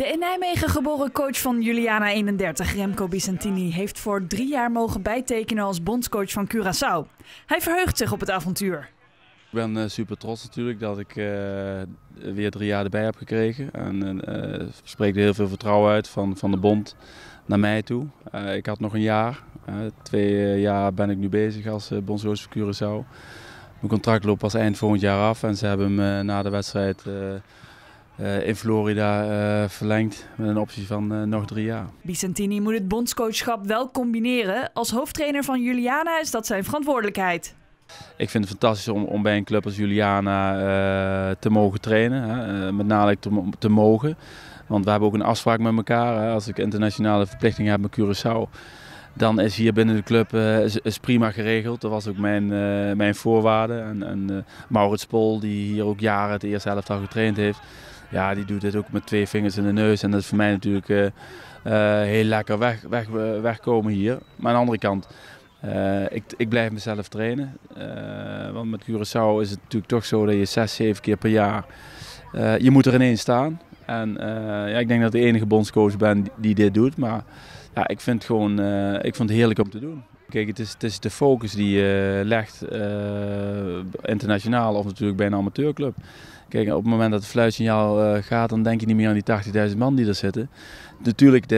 De in Nijmegen geboren coach van Juliana 31, Remco Bicentini, heeft voor drie jaar mogen bijtekenen als bondscoach van Curaçao. Hij verheugt zich op het avontuur. Ik ben eh, super trots natuurlijk dat ik eh, weer drie jaar erbij heb gekregen. En uh, spreekt heel veel vertrouwen uit van, van de bond naar mij toe. ik had nog een jaar. twee jaar ben ik nu bezig als bondscoach van Curaçao. Mijn contract loopt pas eind volgend jaar af en ze hebben me na de wedstrijd eh, in Florida eh, verlengd met een optie van eh, nog drie jaar. Bicentini moet het bondscoachschap wel combineren. Als hoofdtrainer van Juliana is dat zijn verantwoordelijkheid. Ik vind het fantastisch om, om bij een club als Juliana te mogen trainen. Hè, met nadruk te, te, mogen. Want we hebben ook een afspraak met elkaar. Hè. Als ik internationale verplichtingen heb met Curaçao, dan is hier binnen de club is, prima geregeld. Dat was ook mijn, mijn voorwaarde. En, en Maurits Pol, die hier ook jaren het eerste elftal getraind heeft, ja, die doet dit ook met twee vingers in de neus. En dat is voor mij natuurlijk eh, eh, heel lekker weg, weg, eh, wegkomen hier. Maar aan de andere kant, ik, ik, blijf mezelf trainen. want met Curaçao is het natuurlijk toch zo dat je zes, zeven keer per jaar... je moet er ineens staan. En ja, ik denk dat ik de enige bondscoach ben die dit doet. Maar ja, ik, vind gewoon, ik vond het heerlijk om te doen. Kijk, het is, het is, de focus die je legt, internationaal of natuurlijk bij een amateurclub. Kijk, op het moment dat het fluitsignaal uh, gaat, dan denk je niet meer aan die 80.000 man die er zitten. Natuurlijk, de,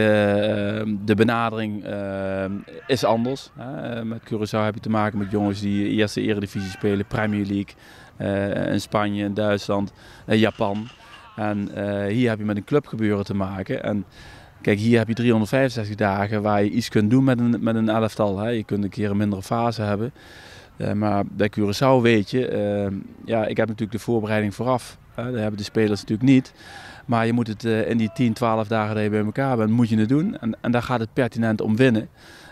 eh, de benadering eh, is anders. Hè. Met Curaçao heb je te maken met jongens die eerste eredivisie spelen, Premier League, in Spanje, in Duitsland, Japan. En hier heb je met een clubgebeuren te maken. En, Kijk, hier heb je 365 dagen waar je iets kunt doen met een, met een elftal. Hè. Je kunt een keer een mindere fase hebben. Eh, maar bij Curaçao weet je, eh, ja, ik heb natuurlijk de voorbereiding vooraf. Eh, dat hebben de spelers natuurlijk niet. Maar je moet het in die 10, 12 dagen dat je bij elkaar bent, moet je het doen. En, en daar gaat het pertinent om winnen.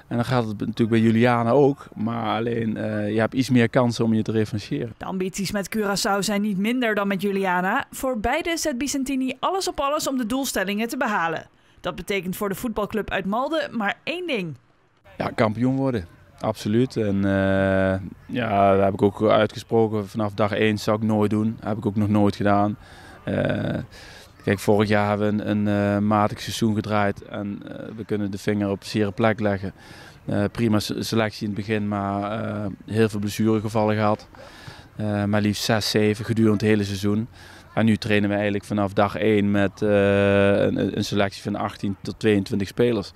En dan gaat het natuurlijk bij Juliana ook. Maar alleen je hebt iets meer kansen om je te referentiëren. De ambities met Curaçao zijn niet minder dan met Juliana. Voor beide zet Bicentini alles op alles om de doelstellingen te behalen. Dat betekent voor de voetbalclub uit Malden maar één ding. Ja, kampioen worden. Absoluut. En eh, ja, daar heb ik ook uitgesproken. Vanaf dag één zou ik nooit doen. Dat heb ik ook nog nooit gedaan. Eh, kijk, vorig jaar hebben we een, een eh, matig seizoen gedraaid. En we kunnen de vinger op zere plek leggen. prima selectie in het begin, maar heel veel blessuregevallen gehad. maar liefst 6, 7 gedurende het hele seizoen. En nu trainen we eigenlijk vanaf dag 1 met eh, een, selectie van 18 tot 22 spelers.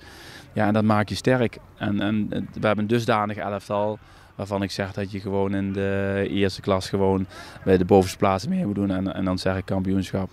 Ja, en dat maakt je sterk. En, en we hebben dusdanig elftal waarvan ik zeg dat je gewoon in de eerste klas gewoon bij de bovenste plaatsen mee moet doen. En, en dan zeg ik kampioenschap.